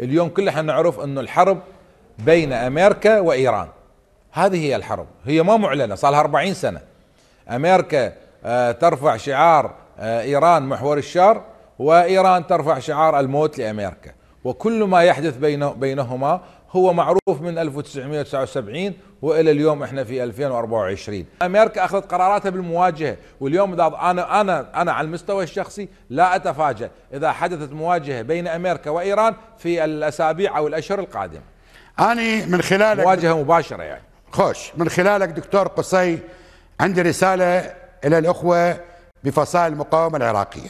اليوم كل نعرف انه الحرب بين امريكا وايران هذه هي الحرب هي ما معلنه صار لها 40 سنه امريكا آه، ترفع شعار آه، ايران محور الشر وايران ترفع شعار الموت لامريكا وكل ما يحدث بينه بينهما هو معروف من 1979 والى اليوم احنا في 2024 امريكا اخذت قراراتها بالمواجهه واليوم اذا انا انا انا على المستوى الشخصي لا اتفاجا اذا حدثت مواجهه بين امريكا وايران في الاسابيع او الاشهر القادمه انا من خلالك مواجهه مباشره يعني خوش من خلالك دكتور قصي عندي رساله الى الاخوه بفصائل المقاومه العراقيه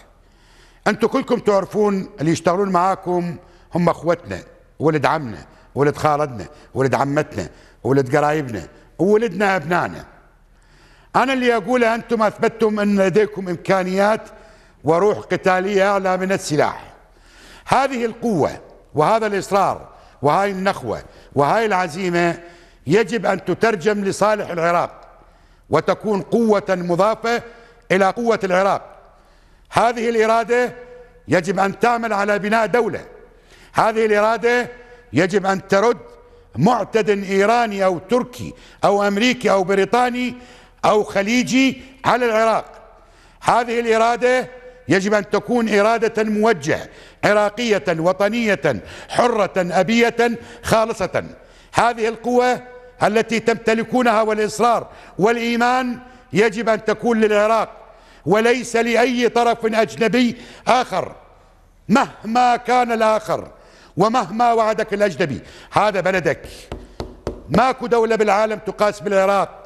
انتم كلكم تعرفون اللي يشتغلون معاكم هم اخواتنا ولد عمنا ولد خالدنا ولد عمتنا ولد قرايبنا وولدنا أبنائنا أنا اللي أقوله أنتم أثبتتم أن لديكم إمكانيات وروح قتالية أعلى من السلاح هذه القوة وهذا الإصرار وهاي النخوة وهاي العزيمة يجب أن تترجم لصالح العراق وتكون قوة مضافة إلى قوة العراق هذه الإرادة يجب أن تعمل على بناء دولة هذه الإرادة يجب أن ترد معتد إيراني أو تركي أو أمريكي أو بريطاني أو خليجي على العراق هذه الإرادة يجب أن تكون إرادة موجهة عراقية وطنية حرة أبية خالصة هذه القوة التي تمتلكونها والإصرار والإيمان يجب أن تكون للعراق وليس لأي طرف أجنبي آخر مهما كان الآخر ومهما وعدك الأجنبي هذا بلدك ماكو دولة بالعالم تقاس بالعراق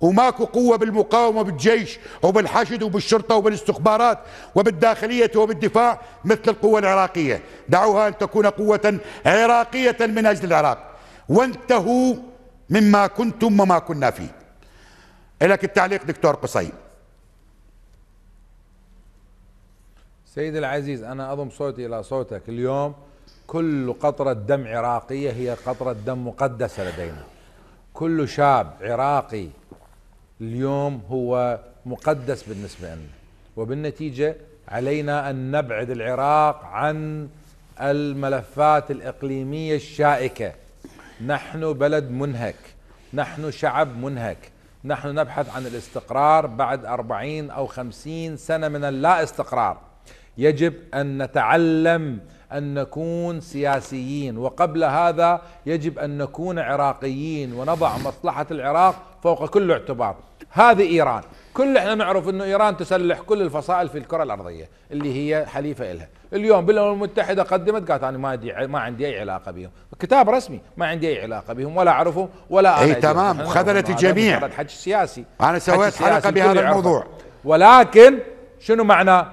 وماكو قوة بالمقاومة بالجيش وبالحشد وبالشرطة وبالاستخبارات وبالداخلية وبالدفاع مثل القوة العراقية دعوها أن تكون قوة عراقية من أجل العراق وانتهوا مما كنتم وما كنا فيه لك التعليق دكتور قصي سيد العزيز أنا أضم صوتي إلى صوتك اليوم كل قطرة دم عراقية هي قطرة دم مقدسة لدينا كل شاب عراقي اليوم هو مقدس بالنسبة لنا وبالنتيجة علينا أن نبعد العراق عن الملفات الإقليمية الشائكة نحن بلد منهك نحن شعب منهك نحن نبحث عن الاستقرار بعد أربعين أو خمسين سنة من اللا استقرار يجب أن نتعلم أن نكون سياسيين وقبل هذا يجب أن نكون عراقيين ونضع مصلحة العراق فوق كل اعتبار هذه إيران كل احنا نعرف أن إيران تسلح كل الفصائل في الكرة الأرضية اللي هي حليفة إلها اليوم بالأمم المتحدة قدمت قالت أنا ما, دي ما عندي أي علاقة بهم كتاب رسمي ما عندي أي علاقة بهم ولا أعرفهم ولا أنا أي تمام خذلت الجميع حج سياسي أنا سويت حلقة بهذا الموضوع ولكن شنو معناه؟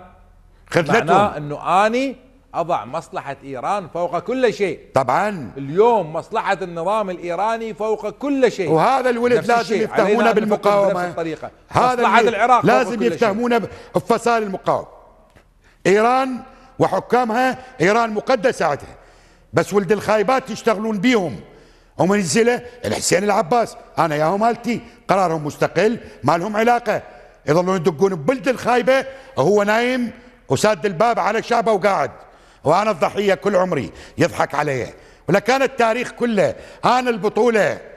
خذلتهم معناه أنه أني أضع مصلحة إيران فوق كل شيء طبعا اليوم مصلحة النظام الإيراني فوق كل شيء وهذا الولد لازم يفتهمونه بالمقاومة الطريقة. هذا مصلحة العراق لازم يفتهمونه بفصائل المقاومة إيران وحكامها إيران مقدسة عندها بس ولد الخايبات يشتغلون بيهم ومنزله الحسين العباس انا ياهم مالتي قرارهم مستقل ما لهم علاقه يظلون يدقون ببلد الخايبه وهو نايم وساد الباب على شعبه وقاعد وأنا الضحية كل عمري يضحك عليه ولكان التاريخ كله هان البطولة